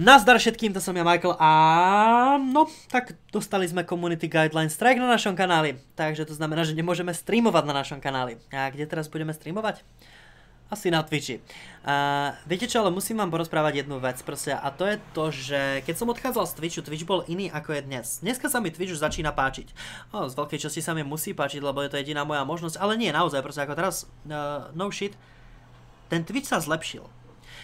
Nazdar všetkým, to som ja Michael a no, tak dostali sme Community Guideline Strike na našom kanáli, takže to znamená, že nemôžeme streamovať na našom kanáli. A kde teraz budeme streamovať? Asi na Twitchi. Uh, viete čo, ale musím vám porozprávať jednu vec proste a to je to, že keď som odchádzal z Twitchu, Twitch bol iný ako je dnes. Dneska sa mi Twitch už začína páčiť. No, z veľkej časti sa mi musí páčiť, lebo je to jediná moja možnosť, ale nie, naozaj, proste ako teraz, uh, no shit, ten Twitch sa zlepšil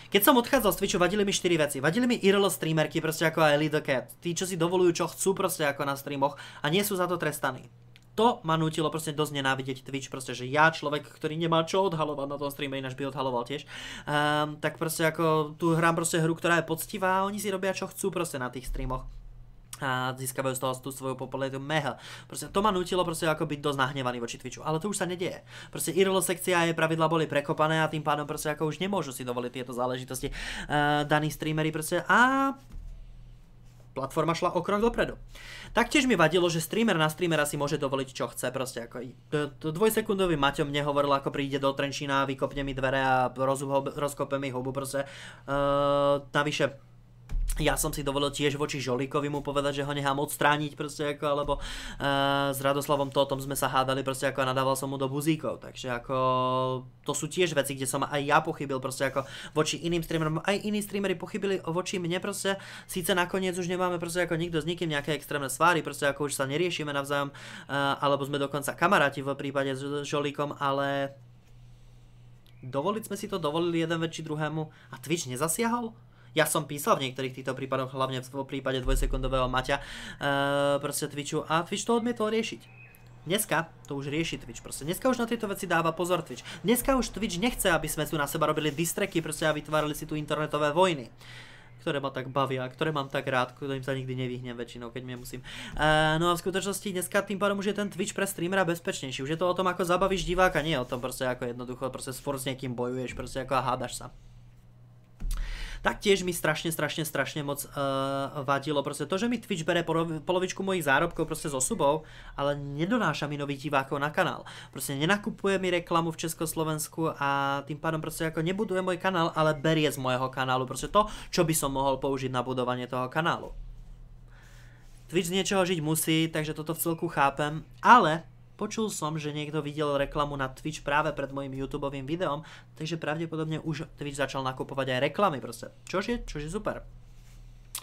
keď som odchádzal z Twitchu, vadili mi 4 veci. Vadili mi IRL streamerky, proste ako aj Lido Cat. Tí, čo si dovolujú, čo chcú proste ako na streamoch a nie sú za to trestaní to ma nutilo proste dosť nenávidieť Twitch, proste, že ja, človek, ktorý nemá čo odhalovať na tom streame, ináč by odhaloval tiež, um, tak proste ako tu hrám proste hru, ktorá je poctivá a oni si robia čo chcú proste na tých streamoch a získavajú z toho tú svoju popularitu mega. Proste to ma nutilo proste ako byť dosť nahnevaný voči Twitchu, ale to už sa nedieje. Proste IRL sekcia a jej pravidla boli prekopané a tým pádom proste ako už nemôžu si dovoliť tieto záležitosti uh, daní streamery proste a platforma šla o krok dopredu. Taktiež mi vadilo, že streamer na streamera si môže dovoliť čo chce, proste ako dvojsekundový Maťo mne hovoril, ako príde do Trenčína, vykopne mi dvere a rozkope mi hubu, proste uh, navyše ja som si dovolil tiež voči Žolíkovi mu povedať, že ho nechám odstrániť proste ako, alebo e, s Radoslavom tom sme sa hádali proste ako a nadával som mu do buzíkov, takže ako to sú tiež veci, kde som aj ja pochybil proste ako voči iným streamerom, aj iní streamery pochybili voči mne proste, síce nakoniec už nemáme proste ako nikto s nikým nejaké extrémne sváry, proste ako už sa neriešime navzájom, eh, alebo sme dokonca kamaráti v prípade s Žolíkom, ale dovoliť sme si to, dovolili jeden väčší druhému a Twitch nezasiahol? ja som písal v niektorých týchto prípadoch, hlavne v prípade dvojsekundového Maťa, uh, proste Twitchu a Twitch to odmietol riešiť. Dneska to už rieši Twitch proste. Dneska už na tieto veci dáva pozor Twitch. Dneska už Twitch nechce, aby sme tu na seba robili distreky proste a vytvárali si tu internetové vojny ktoré ma tak bavia, ktoré mám tak rád, ktorým sa nikdy nevyhnem väčšinou, keď nemusím. Uh, no a v skutočnosti dneska tým pádom už je ten Twitch pre streamera bezpečnejší. Už je to o tom, ako zabavíš diváka, nie o tom proste ako jednoducho proste spor s niekým bojuješ, proste ako a hádaš sa tak tiež mi strašne, strašne, strašne moc uh, vadilo. Proste to, že mi Twitch bere polovičku mojich zárobkov proste so subou, ale nedonáša mi nových divákov na kanál. Proste nenakupuje mi reklamu v Československu a tým pádom proste ako nebuduje môj kanál, ale berie z môjho kanálu proste to, čo by som mohol použiť na budovanie toho kanálu. Twitch z niečoho žiť musí, takže toto v celku chápem, ale Počul som, že niekto videl reklamu na Twitch práve pred mojim YouTube videom, takže pravdepodobne už Twitch začal nakupovať aj reklamy proste. Čož je, čož je super.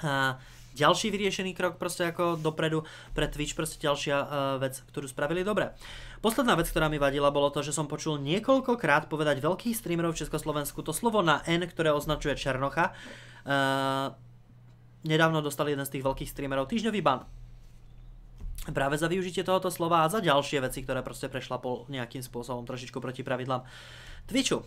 A ďalší vyriešený krok proste ako dopredu pre Twitch, proste ďalšia uh, vec, ktorú spravili dobre. Posledná vec, ktorá mi vadila, bolo to, že som počul niekoľkokrát povedať veľkých streamerov v Československu to slovo na N, ktoré označuje Černocha. Uh, nedávno dostali jeden z tých veľkých streamerov týždňový ban práve za využitie tohoto slova a za ďalšie veci, ktoré proste prešlapol nejakým spôsobom trošičku proti pravidlám Twitchu.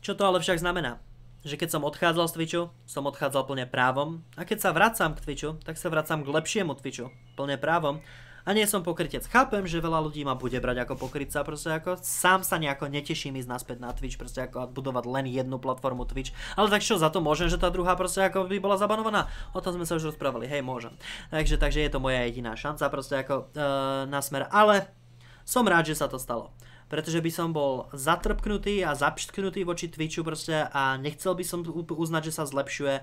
Čo to ale však znamená? Že keď som odchádzal z Twitchu, som odchádzal plne právom a keď sa vracam k Twitchu, tak sa vracam k lepšiemu Twitchu, plne právom a nie som pokrytec. Chápem, že veľa ľudí ma bude brať ako pokrytca, proste ako sám sa nejako neteším ísť naspäť na Twitch, proste ako budovať len jednu platformu Twitch. Ale tak čo, za to môžem, že tá druhá proste ako by bola zabanovaná? O tom sme sa už rozprávali, hej, môžem. Takže, takže je to moja jediná šanca proste ako e, na smer. Ale som rád, že sa to stalo pretože by som bol zatrpknutý a zapštknutý voči Twitchu proste a nechcel by som uznať, že sa zlepšuje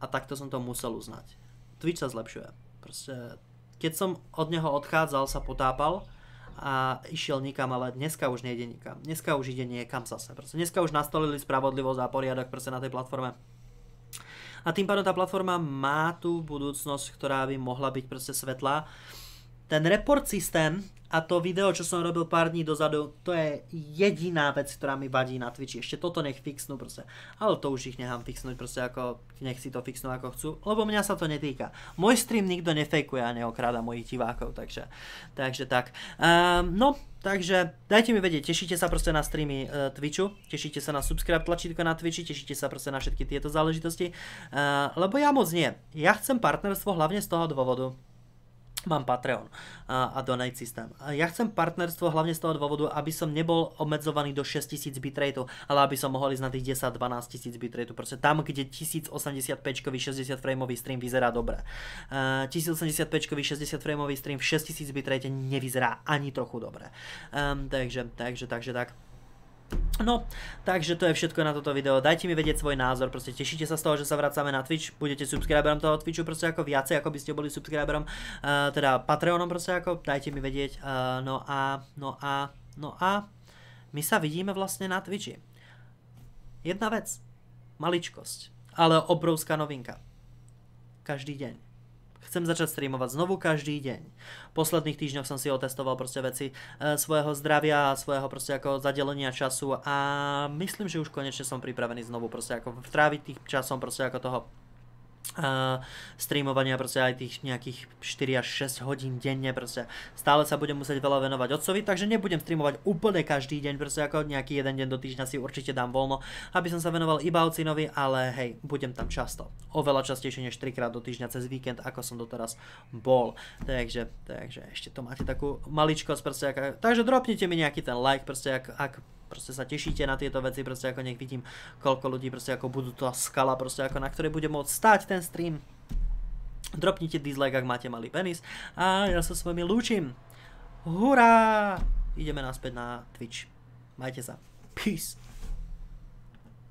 a takto som to musel uznať. Twitch sa zlepšuje. Proste keď som od neho odchádzal, sa potápal a išiel nikam, ale dneska už nejde nikam. Dneska už ide niekam zase. Proste dneska už nastolili spravodlivosť a poriadok proste na tej platforme. A tým pádom tá platforma má tú budúcnosť, ktorá by mohla byť proste svetlá. Ten report systém a to video, čo som robil pár dní dozadu, to je jediná vec, ktorá mi vadí na Twitchi. Ešte toto nech fixnú proste. Ale to už ich nechám fixnúť proste ako, nech si to fixnú ako chcú, lebo mňa sa to netýka. Môj stream nikto nefejkuje a neokráda mojich divákov, takže, takže tak. Um, no, Takže dajte mi vedieť, tešíte sa proste na streamy uh, Twitchu, tešíte sa na subscribe tlačítko na Twitchi, tešíte sa proste na všetky tieto záležitosti, uh, lebo ja moc nie. Ja chcem partnerstvo hlavne z toho dôvodu, mám Patreon a, a donate systém. Ja chcem partnerstvo hlavne z toho dôvodu, aby som nebol obmedzovaný do 6000 bitrate, ale aby som mohol ísť na tých 10-12 tisíc bitrate. proste tam, kde 1085-kový 60 frameový stream vyzerá dobre. Uh, 1085-kový 60 frameový stream v 6000 bitrate nevyzerá ani trochu dobre. Um, takže, takže, takže tak. No, takže to je všetko na toto video. Dajte mi vedieť svoj názor, proste tešíte sa z toho, že sa vracame na Twitch, budete subscriberom toho Twitchu proste ako viacej, ako by ste boli subscriberom, uh, teda Patreonom proste ako, dajte mi vedieť, uh, no a, no a, no a, my sa vidíme vlastne na Twitchi. Jedna vec, maličkosť, ale obrovská novinka. Každý deň. Chcem začať streamovať znovu každý deň. V posledných týždňoch som si otestoval proste veci e, svojho zdravia a svojho proste ako zadelenia času a myslím, že už konečne som pripravený znovu proste ako vtráviť tých časom proste ako toho streamovania proste aj tých nejakých 4 až 6 hodín denne proste. Stále sa budem musieť veľa venovať otcovi, takže nebudem streamovať úplne každý deň proste ako nejaký jeden deň do týždňa si určite dám voľno, aby som sa venoval iba ocinovi, ale hej, budem tam často. Oveľa častejšie než 3 krát do týždňa cez víkend, ako som doteraz bol. Takže, takže ešte to máte takú maličkosť proste. Ak, takže dropnite mi nejaký ten like proste, ak, ak proste sa tešíte na tieto veci, proste ako nech vidím, koľko ľudí proste ako budú to skala, proste ako na ktorej bude môcť stať ten stream. Dropnite dislike, ak máte malý penis a ja sa s vami lúčim. Hurá! Ideme naspäť na Twitch. Majte sa. Peace.